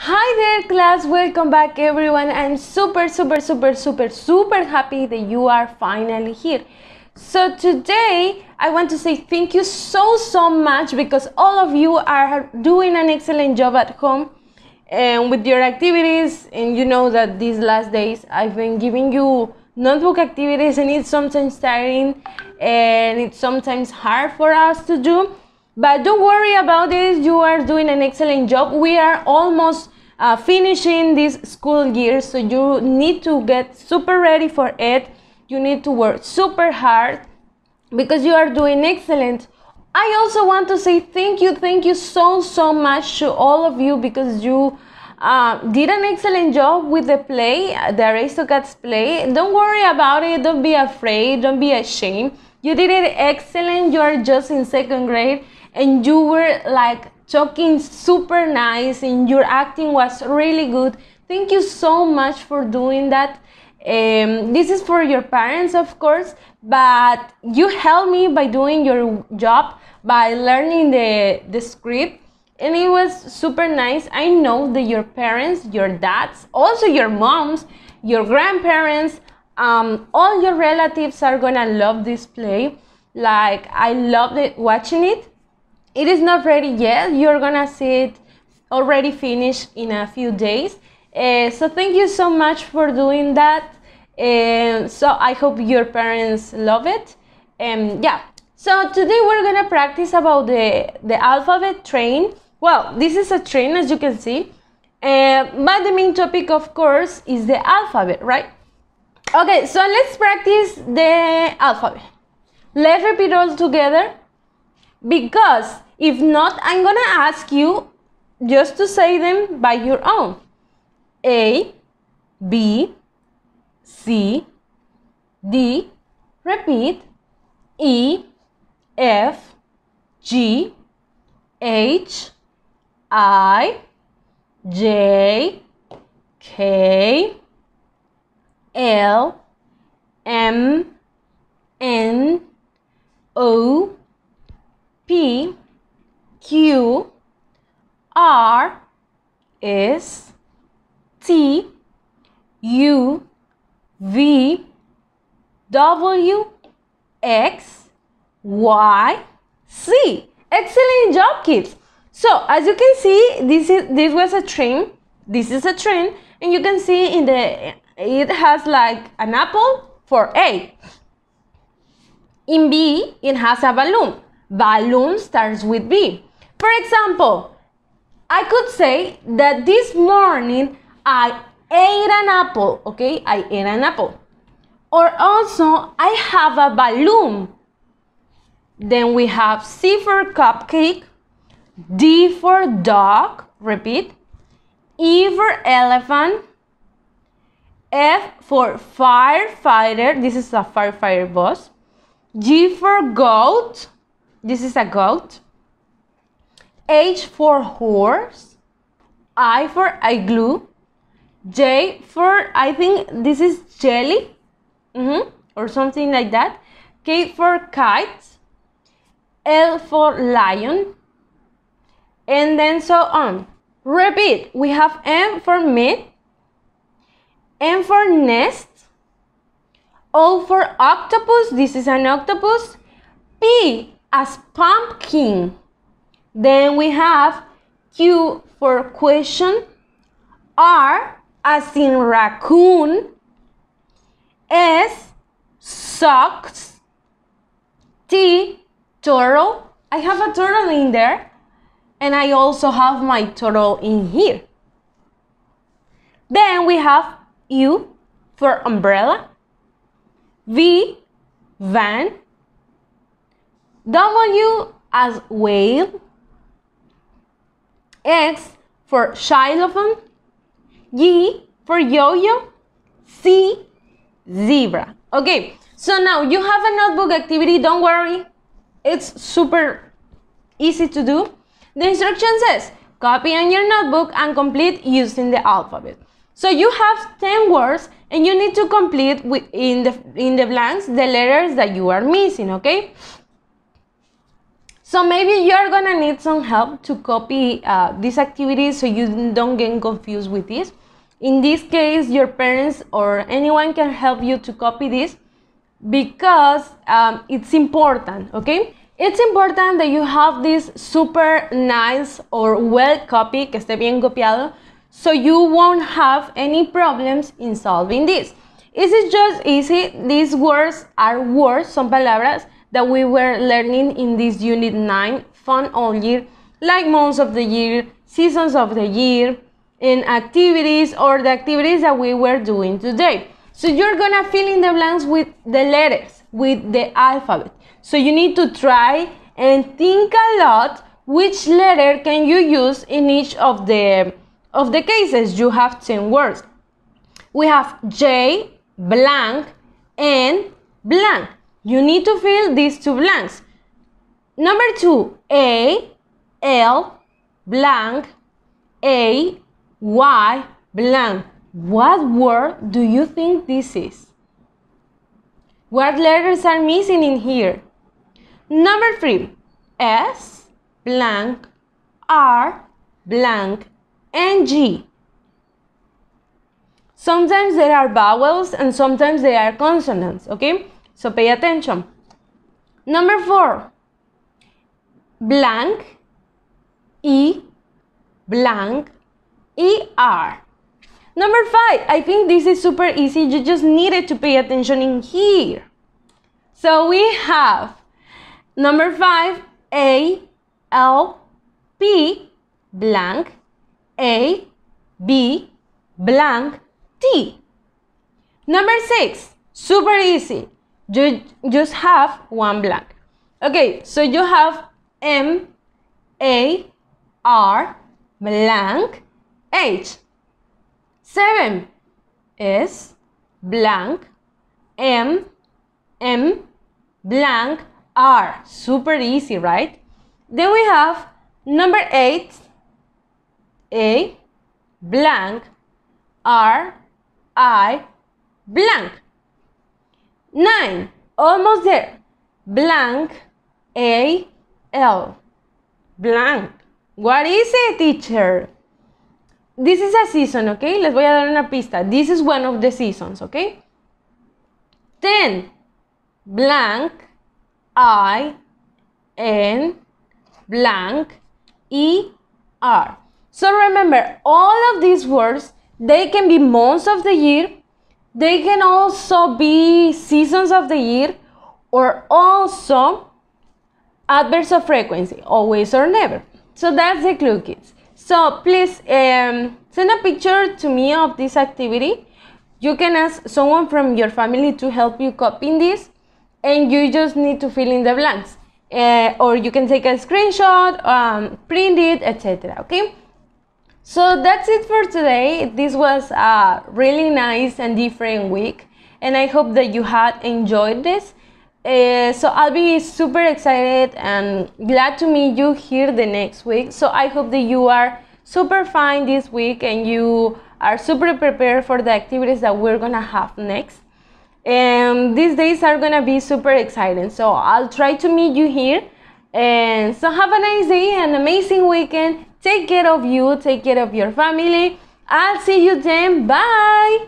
Hi there class, welcome back everyone. I'm super, super, super, super, super happy that you are finally here. So today I want to say thank you so, so much because all of you are doing an excellent job at home and um, with your activities. And you know that these last days I've been giving you notebook activities and it's sometimes tiring and it's sometimes hard for us to do. But don't worry about this, you are doing an excellent job. We are almost uh, finishing this school year, so you need to get super ready for it. You need to work super hard because you are doing excellent. I also want to say thank you, thank you so, so much to all of you because you uh, did an excellent job with the play, uh, the Aristocats play. Don't worry about it, don't be afraid, don't be ashamed. You did it excellent, you are just in second grade and you were like talking super nice and your acting was really good. Thank you so much for doing that. Um, this is for your parents, of course, but you helped me by doing your job, by learning the, the script and it was super nice. I know that your parents, your dads, also your moms, your grandparents, um, all your relatives are gonna love this play. Like I loved it, watching it it is not ready yet. You're gonna see it already finished in a few days. Uh, so thank you so much for doing that. Um, so I hope your parents love it. Um, yeah. So today we're gonna practice about the the alphabet train. Well, this is a train as you can see. Uh, but the main topic, of course, is the alphabet, right? Okay, so let's practice the alphabet. Let's repeat all together because if not, I'm going to ask you just to say them by your own. A, B, C, D, repeat, E, F, G, H, I, J, K, L, M, N, O, P, Q R S T U V W X Y C. Excellent job, kids. So as you can see, this is this was a train. This is a train, and you can see in the it has like an apple for A. In B, it has a balloon. Balloon starts with B. For example, I could say that this morning I ate an apple, okay? I ate an apple. Or also, I have a balloon. Then we have C for cupcake, D for dog, repeat, E for elephant, F for firefighter, this is a firefighter boss, G for goat, this is a goat, H for horse, I for igloo, J for I think this is jelly mm -hmm, or something like that, K for kite, L for lion, and then so on. Repeat, we have M for meat, M for nest, O for octopus, this is an octopus, P as pumpkin. Then we have Q for question, R as in raccoon, S socks, T turtle. I have a turtle in there and I also have my turtle in here. Then we have U for umbrella, V van, W as whale, X for xylophone, Y for yo-yo, C, zebra. Okay, so now you have a notebook activity, don't worry. It's super easy to do. The instruction says, copy on your notebook and complete using the alphabet. So you have 10 words and you need to complete in the, in the blanks the letters that you are missing, okay? So maybe you're gonna need some help to copy uh, these activities so you don't get confused with this. In this case, your parents or anyone can help you to copy this because um, it's important, okay? It's important that you have this super nice or well copy, que esté bien copiado, so you won't have any problems in solving this. Is it just easy? These words are words, son palabras that we were learning in this Unit 9, Fun All Year, like months of the year, seasons of the year, and activities or the activities that we were doing today. So you're gonna fill in the blanks with the letters, with the alphabet. So you need to try and think a lot which letter can you use in each of the of the cases. You have 10 words. We have J, blank, and blank. You need to fill these two blanks. Number two, A, L, blank, A, Y, blank. What word do you think this is? What letters are missing in here? Number three, S, blank, R, blank, and G. Sometimes there are vowels and sometimes there are consonants, okay? So pay attention. Number four, blank, E, blank, ER. Number five, I think this is super easy. You just needed to pay attention in here. So we have number five, A, L, P, blank, A, B, blank, T. Number six, super easy you just have one blank. Okay, so you have M, A, R, blank, H. Seven is blank, M, M, blank, R. Super easy, right? Then we have number eight, A, blank, R, I, blank. Nine. Almost there. Blank. A. L. Blank. What is it, teacher? This is a season, okay? Les voy a dar una pista. This is one of the seasons, okay? Ten. Blank. I. N. Blank. E. R. So remember, all of these words, they can be months of the year they can also be seasons of the year or also adverbs of frequency, always or never. So that's the clue kids. So please um, send a picture to me of this activity. You can ask someone from your family to help you copy this and you just need to fill in the blanks. Uh, or you can take a screenshot, um, print it, etc. Okay? So that's it for today. This was a really nice and different week, and I hope that you had enjoyed this. Uh, so I'll be super excited and glad to meet you here the next week. So I hope that you are super fine this week and you are super prepared for the activities that we're gonna have next. And these days are gonna be super exciting. So I'll try to meet you here. And so have a nice day and amazing weekend Take care of you, take care of your family. I'll see you then. Bye.